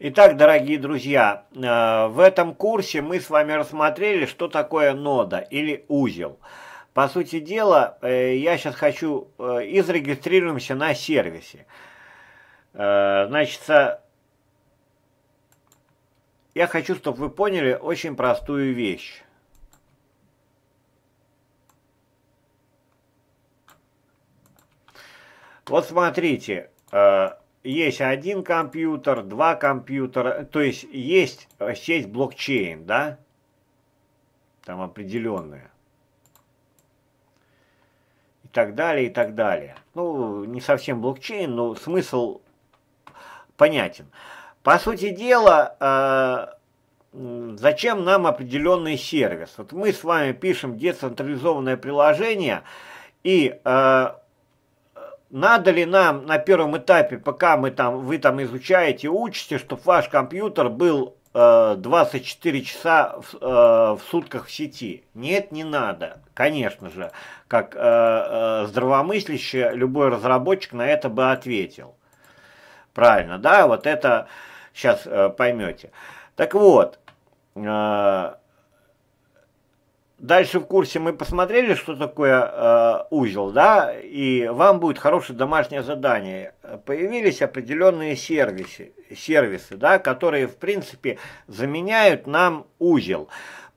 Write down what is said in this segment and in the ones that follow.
Итак, дорогие друзья, э, в этом курсе мы с вами рассмотрели, что такое нода или узел. По сути дела, э, я сейчас хочу э, и зарегистрируемся на сервисе. Значит, я хочу, чтобы вы поняли очень простую вещь. Вот смотрите, есть один компьютер, два компьютера, то есть есть сеть блокчейн, да? Там определенная. И так далее, и так далее. Ну, не совсем блокчейн, но смысл понятен. По сути дела, э, зачем нам определенный сервис? Вот мы с вами пишем децентрализованное приложение, и э, надо ли нам на первом этапе, пока мы там, вы там изучаете, учите, чтобы ваш компьютер был э, 24 часа в, э, в сутках в сети? Нет, не надо. Конечно же, как э, э здравомыслящий любой разработчик на это бы ответил. Правильно, да? Вот это сейчас э, поймете. Так вот, э, дальше в курсе мы посмотрели, что такое э, узел, да, и вам будет хорошее домашнее задание. Появились определенные сервисы, сервисы да, которые, в принципе, заменяют нам узел.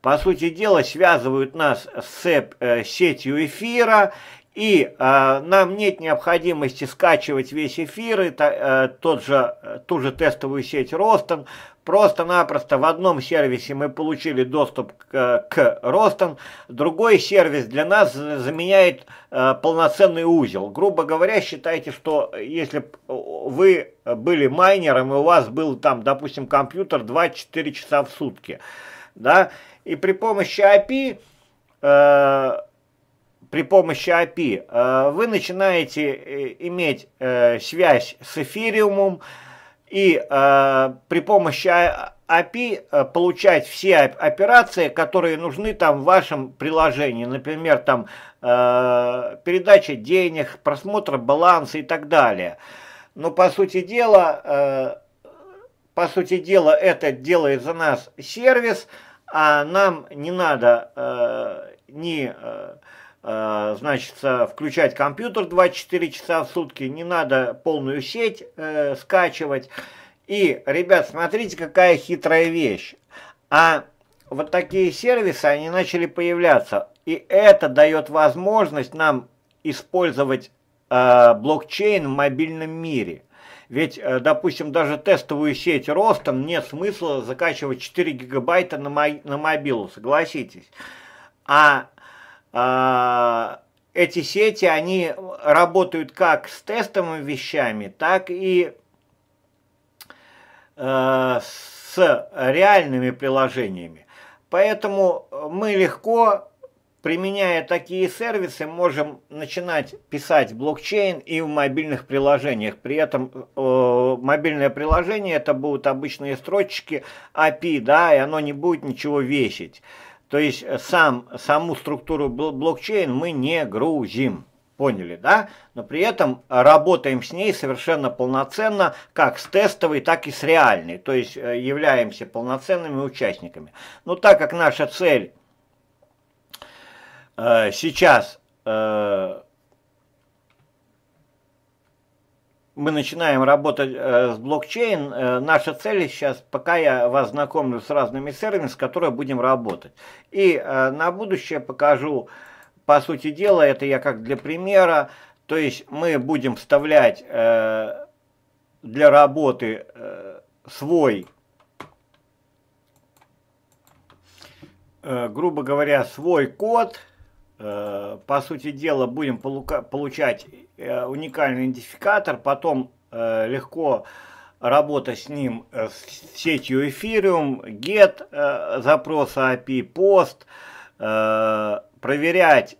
По сути дела, связывают нас с э, сетью эфира и э, нам нет необходимости скачивать весь эфир и э, тот же, э, ту же тестовую сеть Ростон. Просто-напросто в одном сервисе мы получили доступ к, э, к Ростон, другой сервис для нас заменяет э, полноценный узел. Грубо говоря, считайте, что если э, вы были майнером и у вас был там, допустим, компьютер 2-4 часа в сутки, да, и при помощи API... Э, при помощи API а э, вы начинаете э, иметь э, связь с эфириумом и при помощи API а, а получать все операции, которые нужны там в вашем приложении. Например, там передача денег, просмотр баланса и так далее. Но по сути дела, по сути дела это делает за нас сервис, а нам не надо ни Э, значит, э, включать компьютер 24 часа в сутки, не надо полную сеть э, скачивать. И, ребят, смотрите, какая хитрая вещь. А вот такие сервисы, они начали появляться. И это дает возможность нам использовать э, блокчейн в мобильном мире. Ведь, э, допустим, даже тестовую сеть Ростом нет смысла закачивать 4 гигабайта на, мо на мобилу, согласитесь. А а, эти сети, они работают как с тестовыми вещами, так и э, с реальными приложениями. Поэтому мы легко, применяя такие сервисы, можем начинать писать блокчейн и в мобильных приложениях. При этом э, мобильное приложение это будут обычные строчки API, да, и оно не будет ничего весить. То есть э, сам, саму структуру блокчейн мы не грузим. Поняли, да? Но при этом работаем с ней совершенно полноценно, как с тестовой, так и с реальной. То есть э, являемся полноценными участниками. Но так как наша цель э, сейчас э, мы начинаем работать э, с блокчейн, э, наша цель сейчас, пока я вас знакомлю с разными сервисами, с которыми будем работать. И э, на будущее покажу, по сути дела, это я как для примера, то есть мы будем вставлять э, для работы э, свой, э, грубо говоря, свой код, э, по сути дела, будем получать Э, уникальный идентификатор, потом э, легко работать с ним, с э, сетью Ethereum, GET запроса API, POST, проверять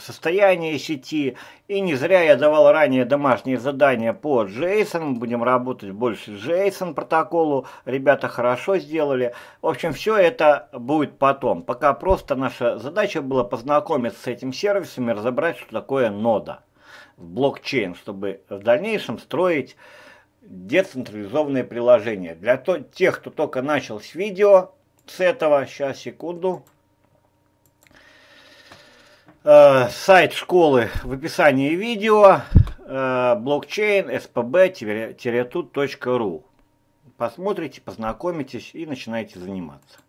состояние сети. И не зря я давал ранее домашние задания по JSON. Будем работать больше JSON протоколу. Ребята хорошо сделали. В общем, все это будет потом. Пока просто наша задача была познакомиться с этим сервисом и разобрать, что такое нода в блокчейн, чтобы в дальнейшем строить децентрализованные приложения. Для тех, кто только начал с видео, с этого, сейчас, секунду, Э, сайт школы в описании видео. Э, блокчейн spb ру Посмотрите, познакомитесь и начинайте заниматься.